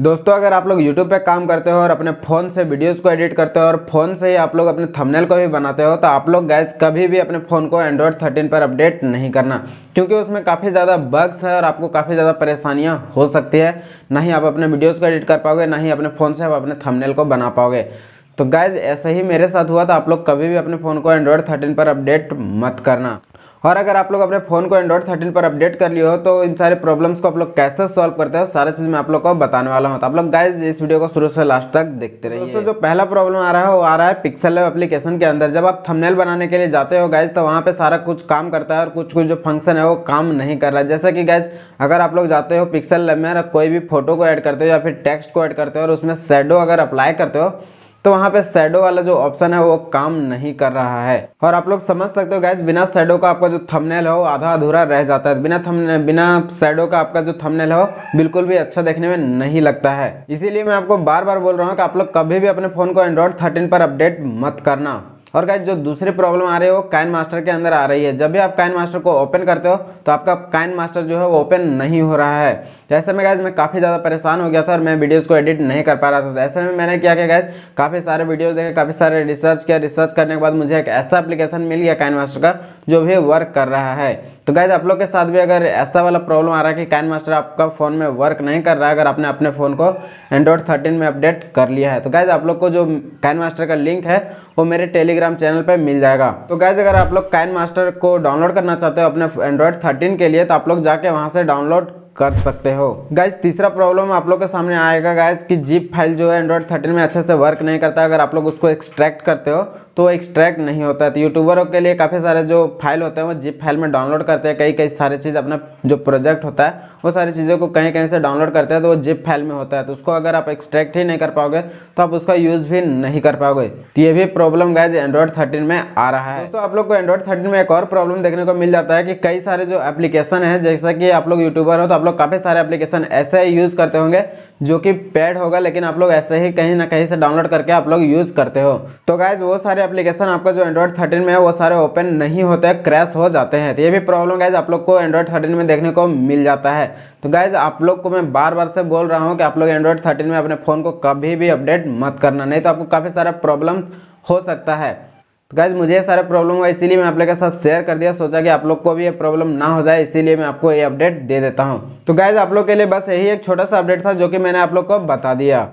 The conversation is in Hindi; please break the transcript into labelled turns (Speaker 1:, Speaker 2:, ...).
Speaker 1: दोस्तों अगर आप लोग YouTube पे काम करते हो और अपने फ़ोन से वीडियोस को एडिट करते हो और फ़ोन से ही आप लोग अपने थंबनेल को भी बनाते हो तो आप लोग गैस कभी भी अपने फ़ोन को एंड्रॉयड 13 पर अपडेट नहीं करना क्योंकि उसमें काफ़ी ज़्यादा बग्स है और आपको काफ़ी ज़्यादा परेशानियाँ हो सकती है ना ही आप अपने वीडियोज़ को एडिट कर पाओगे ना ही अपने फ़ोन से आप अपने थमनेल को बना पाओगे तो गैज़ ऐसा ही मेरे साथ हुआ था आप लोग कभी भी अपने फ़ोन को एंड्रॉयड थर्टीन पर अपडेट मत करना और अगर आप लोग अपने फ़ोन को एंड्रॉयड थर्टीन पर अपडेट कर लिए हो तो इन सारे प्रॉब्लम्स को आप लोग कैसे सॉल्व करते हो सारा चीज़ मैं आप लोग को बताने वाला हूँ तो आप लोग गाइज इस वीडियो को शुरू से लास्ट तक देखते रहिए तो जो पहला प्रॉब्लम आ रहा है वो आ रहा है पिक्सल लैब एप्लीकेशन के अंदर जब आप थमनेल बनाने के लिए जाते हो गाइज तो वहाँ पर सारा कुछ काम करता है और कुछ कुछ जो फंक्शन है वो काम नहीं कर रहा है जैसे कि गाइज अगर आप लोग जाते हो पिक्सल लेव में कोई भी फोटो को ऐड करते हो या फिर टेक्स्ट को ऐड करते हो और उसमें शेडो अगर अप्लाई करते हो तो वहाँ पे सैडो वाला जो ऑप्शन है वो काम नहीं कर रहा है और आप लोग समझ सकते हो गैज बिना सैडो का आपका जो थंबनेल है वो आधा अधूरा रह जाता है बिना थंबनेल बिना सैडो का आपका जो थंबनेल है वो बिल्कुल भी अच्छा देखने में नहीं लगता है इसीलिए मैं आपको बार बार बोल रहा हूँ कि आप लोग कभी भी अपने फ़ोन को एंड्रॉयड थर्टीन पर अपडेट मत करना और गाइज जो दूसरी प्रॉब्लम आ रही है वो काइन मास्टर के अंदर आ रही है जब भी आप काइन मास्टर को ओपन करते हो तो आपका काइन मास्टर जो है वो ओपन नहीं हो रहा है तो ऐसे में गाइज मैं काफ़ी ज़्यादा परेशान हो गया था और मैं वीडियोज़ को एडिट नहीं कर पा रहा था तो ऐसे में मैंने क्या किया गाइज काफ़ी सारे वीडियोज़ देखे काफ़ी सारे रिसर्च किया रिसर्च करने के बाद मुझे एक ऐसा अप्लीकेशन मिल गया काइन मास्टर का जो भी वर्क कर रहा है तो गाइज आप लोग के साथ भी अगर ऐसा वाला प्रॉब्लम आ रहा है कि काइन मास्टर आपका फ़ोन में वर्क नहीं कर रहा है अगर आपने अपने फ़ोन को एंड्रॉयड थर्टीन में अपडेट कर लिया है तो गाइज आप लोग को जो काइन मास्टर का लिंक है वो मेरे टेलीग्राम टेलीग्राम चैनल पर मिल जाएगा तो गैस अगर आप लोग काइन मास्टर को डाउनलोड करना चाहते हो अपने एंड्रॉयड थर्टीन के लिए तो आप लोग जाके वहाँ से डाउनलोड कर सकते हो गैस तीसरा प्रॉब्लम आप लोग के सामने आएगा गैस कि जीप फाइल जो है एंड्रॉयड थर्टीन में अच्छे से वर्क नहीं करता अगर आप लोग उसको एक्सट्रैक्ट करते हो तो एक्सट्रैक्ट नहीं होता है तो यूट्यूबरों के लिए काफ़ी सारे जो फाइल होते हैं वो जिप फाइल में डाउनलोड करते हैं कई कई सारे चीज़ अपना जो प्रोजेक्ट होता है वो सारी चीज़ों को कहीं कहीं से डाउनलोड करते हैं तो वो जिप फाइल में होता है तो उसको अगर आप एक्सट्रैक्ट ही नहीं कर पाओगे तो आप उसका यूज़ भी नहीं कर पाओगे तो ये भी problem guys Android Android thirteen में आ रहा है दोस्तों आप लोग को एंड्रॉइड थर्टीन में एक और प्रॉब्लम देखने को मिल जाता है कि कई सारे जो एप्लीकेशन है जैसा कि आप लोग यूट्यूबर हो तो आप लोग काफ़ी सारे एप्लीकेशन ऐसे यूज़ करते होंगे जो कि पेड होगा लेकिन आप लोग ऐसे ही कहीं ना कहीं से डाउनलोड करके आप लोग यूज़ करते हो तो गाइज वो सारे एप्लीकेशन आपका जो एंड्रॉइड थर्टीन में है वो सारे ओपन नहीं होते क्रैश हो जाते हैं तो ये भी प्रॉब्लम गाइज आप लोग को एंड्रॉइड थर्टीन में देखने को मिल जाता है तो गाइज आप लोग को मैं बार बार से बोल रहा हूँ कि आप लोग एंड्रॉइड थर्टीन में अपने फ़ोन को कभी भी अपडेट मत करना नहीं तो आपको काफ़ी सारा प्रॉब्लम हो सकता है तो गैज मुझे सारे प्रॉब्लम हुआ इसीलिए मैं आप लोग के साथ शेयर कर दिया सोचा कि आप लोग को भी ये प्रॉब्लम ना हो जाए इसीलिए मैं आपको ये अपडेट दे देता हूँ तो गैज आप लोग के लिए बस यही एक छोटा सा अपडेट था जो कि मैंने आप लोग को बता दिया